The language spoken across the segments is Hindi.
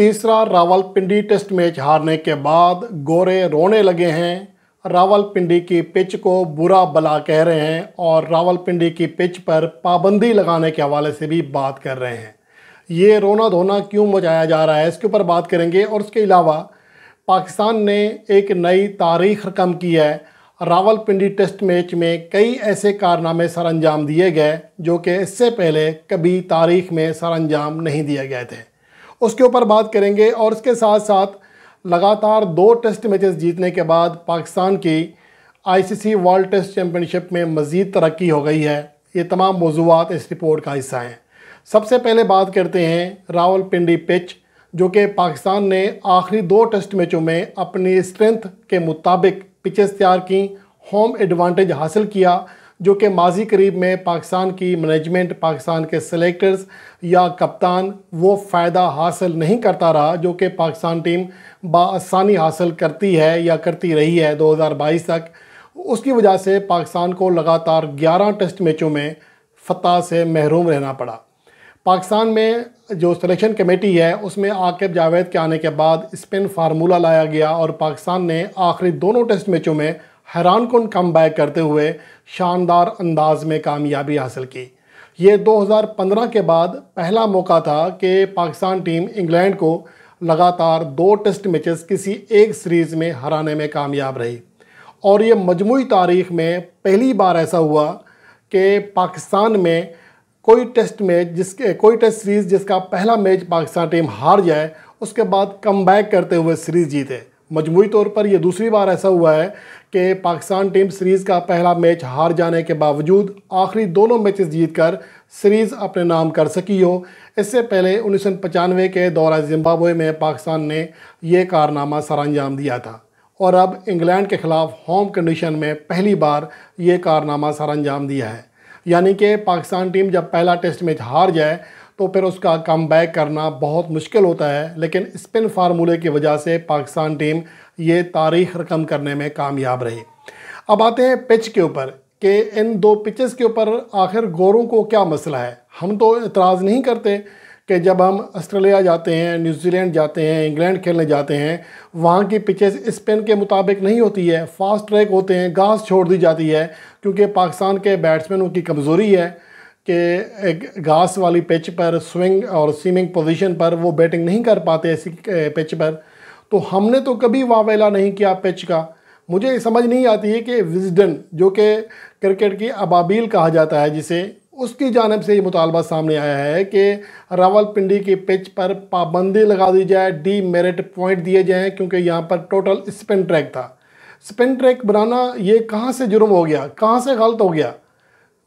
तीसरा रावलपिंडी टेस्ट मैच हारने के बाद गोरे रोने लगे हैं रावलपिंडी की पिच को बुरा भला कह रहे हैं और रावलपिंडी की पिच पर पाबंदी लगाने के हवाले से भी बात कर रहे हैं ये रोना धोना क्यों मचाया जा रहा है इसके ऊपर बात करेंगे और उसके अलावा पाकिस्तान ने एक नई तारीख रकम की है रावलपिंडी टेस्ट मैच में कई ऐसे कारनामे सर अंजाम दिए गए जो कि इससे पहले कभी तारीख में सर अंजाम नहीं दिए गए थे उसके ऊपर बात करेंगे और उसके साथ साथ लगातार दो टेस्ट मैचेस जीतने के बाद पाकिस्तान की आईसीसी वर्ल्ड टेस्ट चैम्पियनशिप में मज़ीद तरक्की हो गई है ये तमाम मौजूद इस रिपोर्ट का हिस्सा हैं सबसे पहले बात करते हैं रावल पिंडी पिच जो कि पाकिस्तान ने आखिरी दो टेस्ट मैचों में अपनी स्ट्रेंथ के मुताबिक पिचेस तैयार की होम एडवांटेज हासिल किया जो कि माजी करीब में पाकिस्तान की मैनेजमेंट पाकिस्तान के सेलेक्टर्स या कप्तान वो फ़ायदा हासिल नहीं करता रहा जो कि पाकिस्तान टीम बासानी हासिल करती है या करती रही है 2022 तक उसकी वजह से पाकिस्तान को लगातार 11 टेस्ट मैचों में फतह से महरूम रहना पड़ा पाकिस्तान में जो सिलेक्शन कमेटी है उसमें आकिब जावेद के आने के बाद स्पिन फार्मूला लाया गया और पाकिस्तान ने आखिरी दोनों टेस्ट मैचों में हैरान कन कम बैक करते हुए शानदार अंदाज में कामयाबी हासिल की ये 2015 के बाद पहला मौका था कि पाकिस्तान टीम इंग्लैंड को लगातार दो टेस्ट मैचेस किसी एक सीरीज़ में हराने में कामयाब रही और ये मजमू तारीख में पहली बार ऐसा हुआ कि पाकिस्तान में कोई टेस्ट मैच जिसके कोई टेस्ट सीरीज़ जिसका पहला मैच पाकिस्तान टीम हार जाए उसके बाद कम करते हुए सीरीज़ जीते मजमू तौर पर यह दूसरी बार ऐसा हुआ है कि पाकिस्तान टीम सीरीज़ का पहला मैच हार जाने के बावजूद आखिरी दोनों मैचेस जीतकर सीरीज़ अपने नाम कर सकी हो इससे पहले उन्नीस के दौरा जिम्बाब्वे में पाकिस्तान ने यह कारनामा सर अंजाम दिया था और अब इंग्लैंड के ख़िलाफ़ होम कंडीशन में पहली बार ये कारनामा सर अंजाम दिया है यानी कि पाकिस्तान टीम जब पहला टेस्ट मैच हार जाए तो फिर उसका कम बैक करना बहुत मुश्किल होता है लेकिन स्पिन फार्मूले की वजह से पाकिस्तान टीम ये तारीख रकम करने में कामयाब रही अब आते हैं पिच के ऊपर कि इन दो पिचेस के ऊपर आखिर गोरों को क्या मसला है हम तो इतराज़ नहीं करते कि जब हम ऑस्ट्रेलिया जाते हैं न्यूजीलैंड जाते हैं इंग्लैंड खेलने जाते हैं वहाँ की पिचेस स्पिन के मुताबिक नहीं होती है फास्ट ट्रैक होते हैं घास छोड़ दी जाती है क्योंकि पाकिस्तान के बैट्समैनों की कमज़ोरी है कि घास वाली पिच पर स्विंग और स्विमिंग पोजीशन पर वो बैटिंग नहीं कर पाते ऐसी पिच पर तो हमने तो कभी वावेला नहीं किया पिच का मुझे समझ नहीं आती है कि विजडन जो कि क्रिकेट की अबाबील कहा जाता है जिसे उसकी जानब से ये मुतालबा सामने आया है कि रावलपिंडी की पिच पर पाबंदी लगा दी जाए डी मेरिट पॉइंट दिए जाएँ क्योंकि यहाँ पर टोटल स्पिन ट्रैक था स्पिन ट्रैक बनाना ये कहाँ से जुर्म हो गया कहाँ से गलत हो गया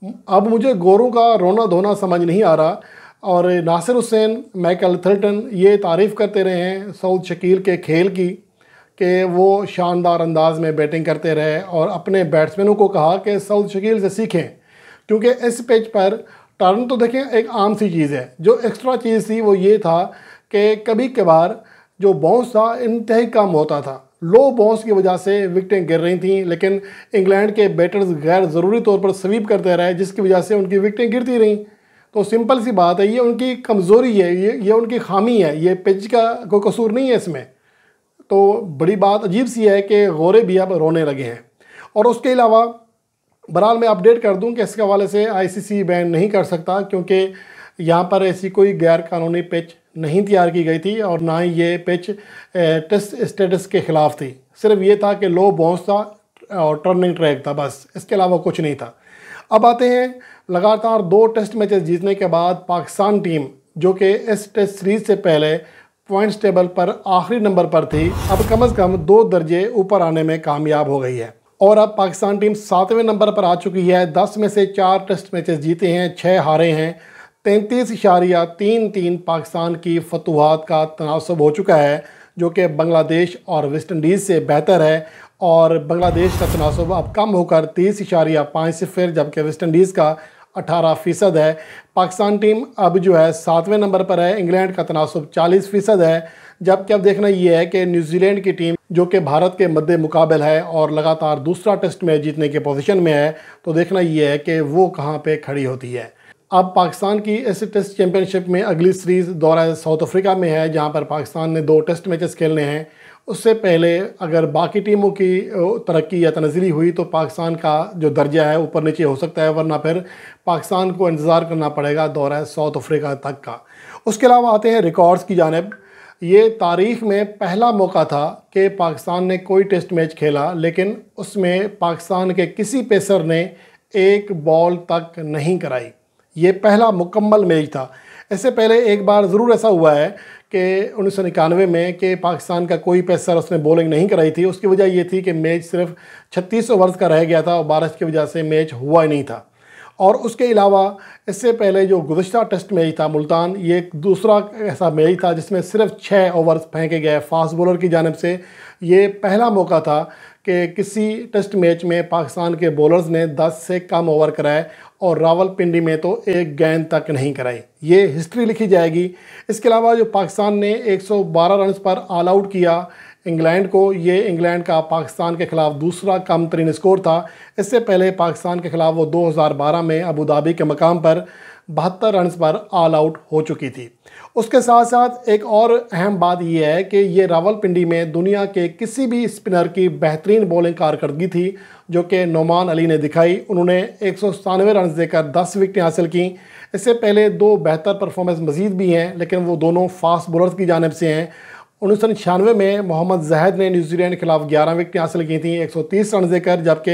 अब मुझे गोरों का रोना धोना समझ नहीं आ रहा और नासिर हुसैन मैकल थर्टन ये तारीफ़ करते रहे हैं सऊद शकील के खेल की कि वो शानदार अंदाज में बैटिंग करते रहे और अपने बैट्समैनों को कहा कि सऊद शकील से सीखें क्योंकि इस पेज पर टर्न तो देखें एक आम सी चीज़ है जो एक्स्ट्रा चीज़ थी वो ये था कि कभी कभार जो बाउंस था इंतहा कम होता था लो बॉन्स की वजह से विकटें गिर रही थीं लेकिन इंग्लैंड के बैटर्स गैर ज़रूरी तौर पर स्वीप करते रहे जिसकी वजह से उनकी विकटें गिरती रहीं तो सिंपल सी बात है ये उनकी कमज़ोरी है ये ये उनकी खामी है ये पिच का कोई कसूर नहीं है इसमें तो बड़ी बात अजीब सी है कि गौरे भी अब रोने लगे हैं और उसके अलावा बहरहाल मैं अपडेट कर दूं कि इसके हवाले से आईसीसी बैन नहीं कर सकता क्योंकि यहाँ पर ऐसी कोई गैर कानूनी पिच नहीं तैयार की गई थी और ना ही ये पिच टेस्ट स्टेटस के ख़िलाफ़ थी सिर्फ ये था कि लो बाउंस था और टर्निंग ट्रैक था बस इसके अलावा कुछ नहीं था अब आते हैं लगातार दो टेस्ट मैचेस जीतने के बाद पाकिस्तान टीम जो कि इस टेस्ट सीरीज़ से पहले पॉइंट्स टेबल पर आखिरी नंबर पर थी अब कम से कम दो दर्जे ऊपर आने में कामयाब हो गई है और अब पाकिस्तान टीम सातवें नंबर पर आ चुकी है दस में से चार टेस्ट मैचेस जीते हैं छः हारे हैं तैंतीस इशारिया तीन तीन पाकिस्तान की फतवाहत का तनासब हो चुका है जो कि बांग्लादेश और वेस्ट इंडीज़ से बेहतर है और बांग्लादेश का तनासब अब कम होकर तीस इशारिया पाँच से फिर जबकि वेस्ट इंडीज़ का अठारह फ़ीसद है पाकिस्तान टीम अब जो है सातवें नंबर पर है इंग्लैंड का तनासब चालीस फ़ीसद है जबकि अब देखना ये है कि न्यूजीलैंड की टीम जो कि भारत के मद्दे मुकाबल है और लगातार दूसरा टेस्ट में जीतने के पोजीशन में है तो देखना ये है कि वो कहाँ पे खड़ी होती है अब पाकिस्तान की इस टेस्ट चैंपियनशिप में अगली सीरीज़ दौरा साउथ अफ्रीका में है जहां पर पाकिस्तान ने दो टेस्ट मैचेस खेलने हैं उससे पहले अगर बाकी टीमों की तरक्की या तनजीली हुई तो पाकिस्तान का जो दर्जा है ऊपर नीचे हो सकता है वरना फिर पाकिस्तान को इंतज़ार करना पड़ेगा दौरा साउथ अफ्रीका तक का उसके अलावा आते हैं रिकॉर्ड्स की जानब ये तारीख में पहला मौका था कि पाकिस्तान ने कोई टेस्ट मैच खेला लेकिन उसमें पाकिस्तान के किसी पेसर ने एक बॉल तक नहीं कराई ये पहला मुकम्मल मैच था इससे पहले एक बार ज़रूर ऐसा हुआ है कि उन्नीस में कि पाकिस्तान का कोई पेसर उसने बॉलिंग नहीं कराई थी उसकी वजह ये थी कि मैच सिर्फ 36 ओवर्स का रह गया था और बारिश की वजह से मैच हुआ ही नहीं था और उसके अलावा इससे पहले जो गुजशत टेस्ट मैच था मुल्तान ये एक दूसरा ऐसा मैच था जिसमें सिर्फ छः ओवर फेंके गए फास्ट बॉलर की जानब से ये पहला मौका था कि किसी टेस्ट मैच में पाकिस्तान के बॉलर्स ने 10 से कम ओवर कराए और रावलपिंडी में तो एक गेंद तक नहीं कराई ये हिस्ट्री लिखी जाएगी इसके अलावा जो पाकिस्तान ने 112 रन पर ऑल आउट किया इंग्लैंड को ये इंग्लैंड का पाकिस्तान के ख़िलाफ़ दूसरा कम तरीन स्कोर था इससे पहले पाकिस्तान के ख़िलाफ़ वो 2012 में अबू धाबी के मकाम पर बहत्तर रन पर ऑल आउट हो चुकी थी उसके साथ साथ एक और अहम बात यह है कि ये रावलपिंडी में दुनिया के किसी भी स्पिनर की बेहतरीन बॉलिंग कारकर्दगी थी जो कि नुमान अली ने दिखाई उन्होंने एक सौ सतानवे रन देकर दस विकटें हासिल कं इससे पहले दो बेहतर परफॉर्मेंस मजीद भी हैं लेकिन वो दोनों फास्ट बॉलर्स की जानब से हैं उन्नीस सौ छियानवे में मोहम्मद जहद ने न्यूजीलैंड के खिलाफ ग्यारह विकेटें हासिल की थी 130 रन देकर जबकि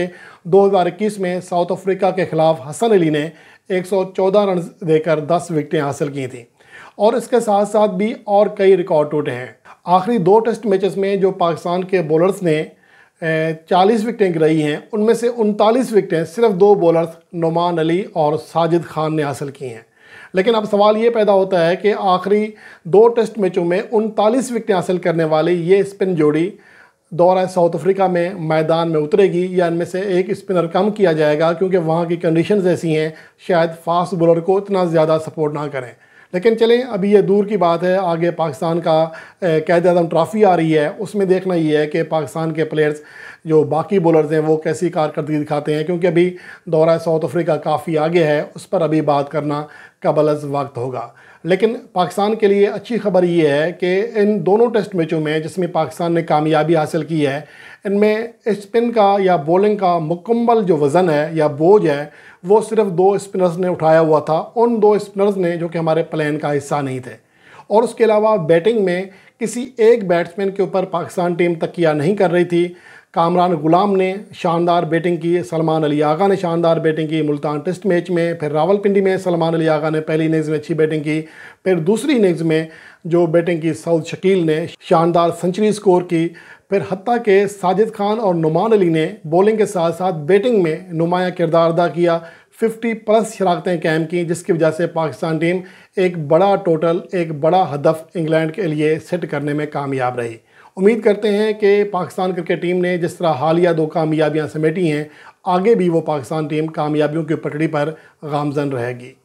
2021 में साउथ अफ्रीका के खिलाफ हसन अली ने 114 रन देकर 10 विकेटें हासिल की थी और इसके साथ साथ भी और कई रिकॉर्ड टूटे हैं आखिरी दो टेस्ट मैचेस में जो पाकिस्तान के बॉलर्स ने चालीस विकटें गिराई हैं उनमें से उनतालीस विकटें सिर्फ दो बॉलर्स नुमान अली और साजिद खान ने हासिल की हैं लेकिन अब सवाल ये पैदा होता है कि आखिरी दो टेस्ट मैचों में उनतालीस विकटें हासिल करने वाली ये स्पिन जोड़ी दौरा साउथ अफ्रीका में मैदान में उतरेगी या इनमें से एक स्पिनर कम किया जाएगा क्योंकि वहाँ की कंडीशंस ऐसी हैं शायद फास्ट बॉलर को इतना ज़्यादा सपोर्ट ना करें लेकिन चलें अभी ये दूर की बात है आगे पाकिस्तान का कैद आजम ट्रॉफ़ी आ रही है उसमें देखना ये है कि पाकिस्तान के प्लेयर्स जो बाकी बॉलर्स हैं वो कैसी कारकर्दगी दिखाते हैं क्योंकि अभी दौरा साउथ अफ्रीका काफ़ी आगे है उस पर अभी बात करना कबल वक्त होगा लेकिन पाकिस्तान के लिए अच्छी खबर ये है कि इन दोनों टेस्ट मैचों में जिसमें पाकिस्तान ने कामयाबी हासिल की है इनमें स्पिन का या बॉलिंग का मुकम्मल जो वज़न है या बोझ है वो सिर्फ दो स्पिनर्स ने उठाया हुआ था उन दो स्पिनर्स ने जो कि हमारे प्लान का हिस्सा नहीं थे और उसके अलावा बैटिंग में किसी एक बैट्समैन के ऊपर पाकिस्तान टीम तकिया नहीं कर रही थी कामरान गुलाम ने शानदार बैटिंग की सलमान अली आगा ने शानदार बैटिंग की मुल्तान टेस्ट मैच में फिर रावलपिंडी में सलमान अली आगा ने पहली इनिंग्स में अच्छी बैटिंग की फिर दूसरी इनिंग्स में जो बैटिंग की सऊद शकील ने शानदार सेंचुरी स्कोर की फिर हती के साजिद खान और नुमान अली ने बॉलिंग के साथ साथ बैटिंग में नुमाया किरदार अदा किया 50 प्लस शराखतें कैम की जिसकी वजह से पाकिस्तान टीम एक बड़ा टोटल एक बड़ा हदफ इंग्लैंड के लिए सेट करने में कामयाब रही उम्मीद करते हैं कि पाकिस्तान क्रिकेट टीम ने जिस तरह हालिया दो कामयाबियाँ समेटी हैं आगे भी वो पाकिस्तान टीम कामयाबियों की पटड़ी पर गामजन रहेगी